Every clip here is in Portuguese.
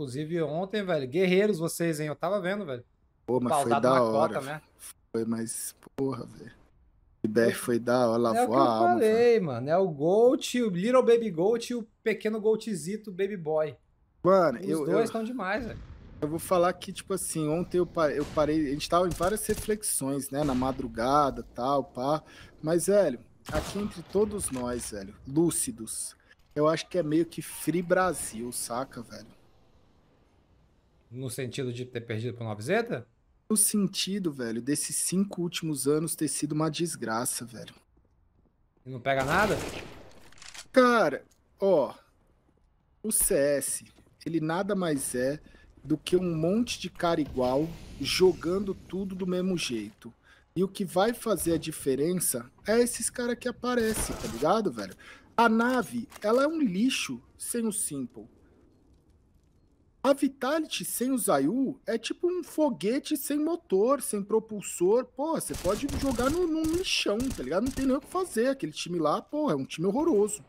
Inclusive ontem, velho. Guerreiros vocês, hein? Eu tava vendo, velho. Pô, mas foi da hora. Cota, né? Foi, mas porra, velho. Iber foi da hora, lavou é o eu falei, cara. mano. É o Gold, o Little Baby Gold e o pequeno Goldzito Baby Boy. Mano, Os eu, dois estão eu... demais, velho. Eu vou falar que, tipo assim, ontem eu parei, eu parei, a gente tava em várias reflexões, né, na madrugada, tal, pá, mas, velho, aqui entre todos nós, velho, lúcidos, eu acho que é meio que Free Brasil, saca, velho? No sentido de ter perdido pro Novizeta? No sentido, velho, desses cinco últimos anos ter sido uma desgraça, velho. E não pega nada? Cara, ó. O CS, ele nada mais é do que um monte de cara igual jogando tudo do mesmo jeito. E o que vai fazer a diferença é esses caras que aparecem, tá ligado, velho? A nave, ela é um lixo sem o Simple. A Vitality sem o Zayu é tipo um foguete sem motor, sem propulsor. Pô, você pode jogar no, no lixão, tá ligado? Não tem nem o que fazer. Aquele time lá, pô, é um time horroroso.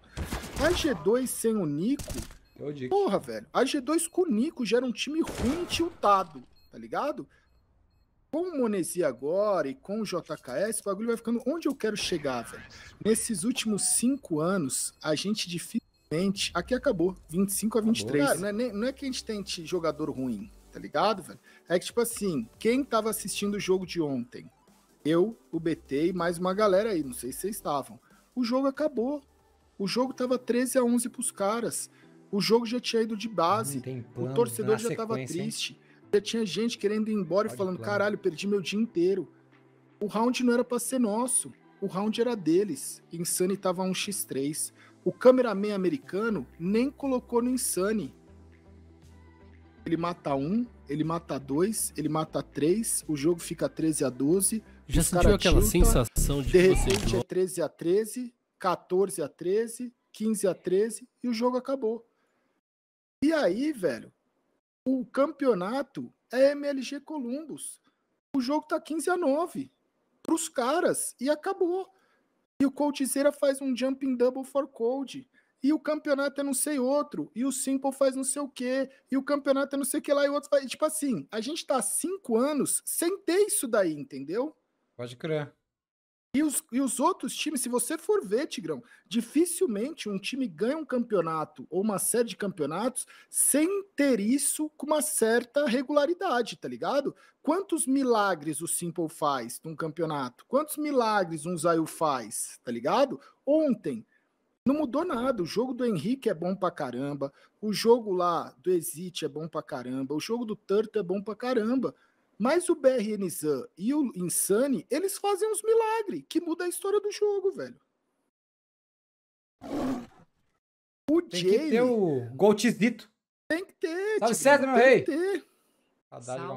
A G2 sem o Nico. Porra, velho. A G2 com o Nico gera um time ruim tiltado, tá ligado? Com o Monesi agora e com o JKS, o bagulho vai ficando. Onde eu quero chegar, velho? Nesses últimos cinco anos, a gente dificilmente aqui acabou. 25 a 23. cara, não, é, não é que a gente tente jogador ruim, tá ligado, velho? É que, tipo assim, quem tava assistindo o jogo de ontem? Eu, o BT e mais uma galera aí, não sei se vocês estavam. O jogo acabou. O jogo tava 13 a 11 pros caras. O jogo já tinha ido de base. o torcedor já tava triste. Hein? Já tinha gente querendo ir embora Pode e falando: plano. caralho, perdi meu dia inteiro. O round não era pra ser nosso. O round era deles. Insane tava 1x3. O cameraman americano nem colocou no Insane. Ele mata um, ele mata dois, ele mata três, o jogo fica 13 a 12. Já sentiu aquela tilta, sensação de De repente é 13 a 13, 14 a 13, 15 a 13 e o jogo acabou. E aí, velho, o campeonato é MLG Columbus. O jogo tá 15 a 9 para os caras e acabou. E o Coldzera faz um jumping double for Cold. E o campeonato é não sei outro. E o Simple faz não sei o quê. E o campeonato é não sei o que lá. E o outro faz. Tipo assim, a gente tá há cinco anos sem ter isso daí, entendeu? Pode crer. E os, e os outros times, se você for ver, Tigrão, dificilmente um time ganha um campeonato ou uma série de campeonatos sem ter isso com uma certa regularidade, tá ligado? Quantos milagres o Simple faz num campeonato? Quantos milagres um Zayu faz, tá ligado? Ontem, não mudou nada. O jogo do Henrique é bom pra caramba. O jogo lá do Exit é bom pra caramba. O jogo do Turto é bom pra caramba. Mas o BRN e o Insane, eles fazem uns milagres que muda a história do jogo, velho. O Tem Jamie, que ter o Goltizito. Tem que ter. Salve, tipo, César, meu tem rei. Que ter.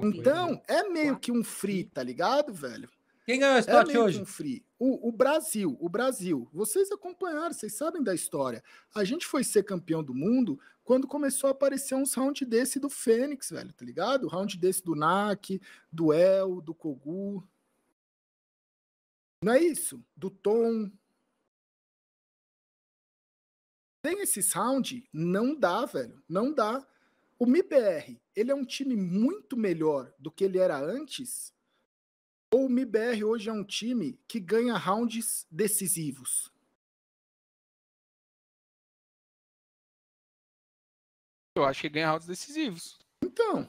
Então, é meio que um free, tá ligado, velho? Quem ganhou a história é meio hoje? Que um free. O, o, Brasil, o Brasil. Vocês acompanharam, vocês sabem da história. A gente foi ser campeão do mundo quando começou a aparecer uns round desse do Fênix, velho, tá ligado? Round desse do Nak, do El, do Kogu. Não é isso? Do Tom. Sem esses round, não dá, velho. Não dá. O MIBR, ele é um time muito melhor do que ele era antes? Ou o MIBR hoje é um time que ganha rounds decisivos? Eu acho que ganha rounds decisivos. Então,